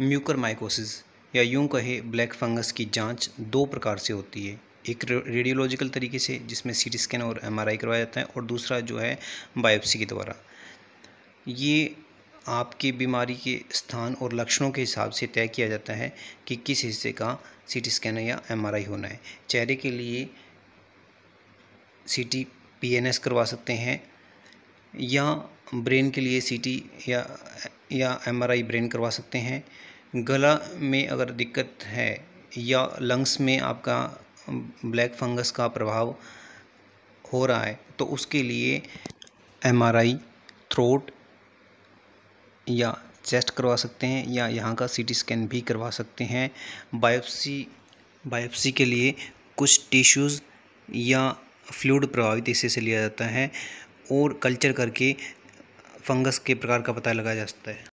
Mucor mycosis या यूं कहे ब्लैक फंगस की जांच दो प्रकार से होती है एक रेडियोलॉजिकल तरीके से जिसमें सी स्कैन और एम करवाया जाता है और दूसरा जो है बायोप्सी के द्वारा ये आपके बीमारी के स्थान और लक्षणों के हिसाब से तय किया जाता है कि किस हिस्से का सीटी स्कैन या एमआरआई होना है चेहरे के लिए सीटी पीएनएस करवा सकते हैं या ब्रेन के लिए सीटी या या एमआरआई ब्रेन करवा सकते हैं गला में अगर दिक्कत है या लंग्स में आपका ब्लैक फंगस का प्रभाव हो रहा है तो उसके लिए एमआरआई थ्रोट या चेस्ट करवा सकते हैं या यहाँ का सीटी स्कैन भी करवा सकते हैं बायोप्सी बायोप्सी के लिए कुछ टिश्यूज़ या फ्लूड प्रभावित हिस्से से लिया जाता है और कल्चर करके फंगस के प्रकार का पता लगाया जा सकता है